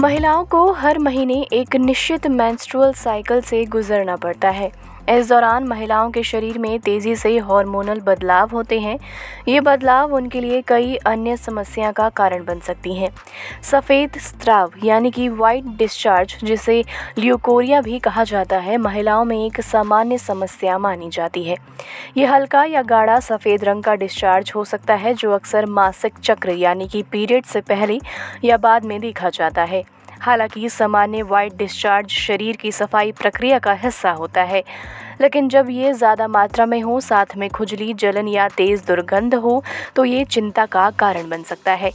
महिलाओं को हर महीने एक निश्चित मैंस्ट्रुअल साइकिल से गुजरना पड़ता है इस दौरान महिलाओं के शरीर में तेज़ी से हार्मोनल बदलाव होते हैं ये बदलाव उनके लिए कई अन्य समस्या का कारण बन सकती हैं सफ़ेद स्त्राव यानी कि वाइट डिस्चार्ज जिसे ल्यूकोरिया भी कहा जाता है महिलाओं में एक सामान्य समस्या मानी जाती है ये हल्का या गाढ़ा सफ़ेद रंग का डिस्चार्ज हो सकता है जो अक्सर मासिक चक्र यानी कि पीरियड से पहले या बाद में देखा जाता है हालांकि सामान्य वाइट डिस्चार्ज शरीर की सफाई प्रक्रिया का हिस्सा होता है लेकिन जब ये ज़्यादा मात्रा में हो साथ में खुजली जलन या तेज़ दुर्गंध हो तो ये चिंता का कारण बन सकता है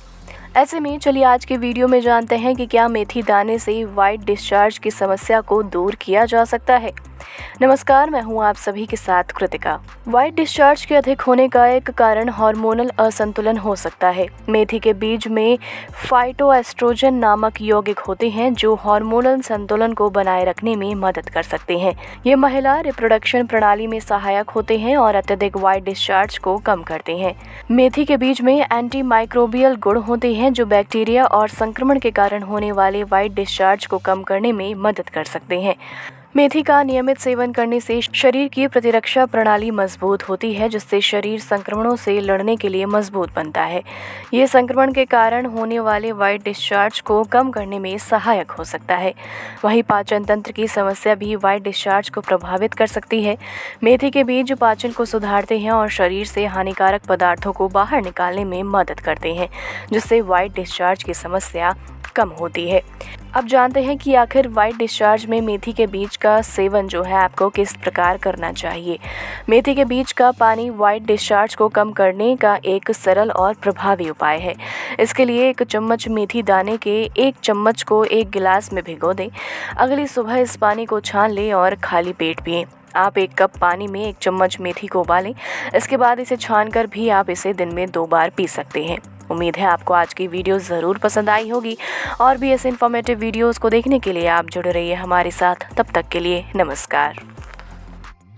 ऐसे में चलिए आज के वीडियो में जानते हैं कि क्या मेथी दाने से वाइट डिस्चार्ज की समस्या को दूर किया जा सकता है नमस्कार मैं हूं आप सभी के साथ कृतिका वाइट डिस्चार्ज के अधिक होने का एक कारण हार्मोनल असंतुलन हो सकता है मेथी के बीज में फाइटोएस्ट्रोजन नामक यौगिक होते हैं जो हार्मोनल संतुलन को बनाए रखने में मदद कर सकते हैं ये महिला रिप्रोडक्शन प्रणाली में सहायक होते हैं और अत्यधिक वाइट डिस्चार्ज को कम करते हैं मेथी के बीज में एंटी माइक्रोबियल गुण होते हैं हैं जो बैक्टीरिया और संक्रमण के कारण होने वाले वाइट डिस्चार्ज को कम करने में मदद कर सकते हैं मेथी का नियमित सेवन करने से शरीर की प्रतिरक्षा प्रणाली मजबूत होती है जिससे शरीर संक्रमणों से लड़ने के लिए मजबूत बनता है ये संक्रमण के कारण होने वाले वाइट डिस्चार्ज को कम करने में सहायक हो सकता है वहीं पाचन तंत्र की समस्या भी वाइट डिस्चार्ज को प्रभावित कर सकती है मेथी के बीज पाचन को सुधारते हैं और शरीर से हानिकारक पदार्थों को बाहर निकालने में मदद करते हैं जिससे वाइट डिस्चार्ज की समस्या कम होती है अब जानते हैं कि आखिर वाइट डिस्चार्ज में मेथी के बीज का सेवन जो है आपको किस प्रकार करना चाहिए मेथी के बीज का पानी वाइट डिस्चार्ज को कम करने का एक सरल और प्रभावी उपाय है इसके लिए एक चम्मच मेथी दाने के एक चम्मच को एक गिलास में भिगो दें अगली सुबह इस पानी को छान लें और खाली पेट पिए आप एक कप पानी में एक चम्मच मेथी को उबालें इसके बाद इसे छान कर भी आप इसे दिन में दो बार पी सकते हैं उम्मीद है आपको आज की वीडियो ज़रूर पसंद आई होगी और भी ऐसे इन्फॉर्मेटिव वीडियोज़ को देखने के लिए आप जुड़े रहिए हमारे साथ तब तक के लिए नमस्कार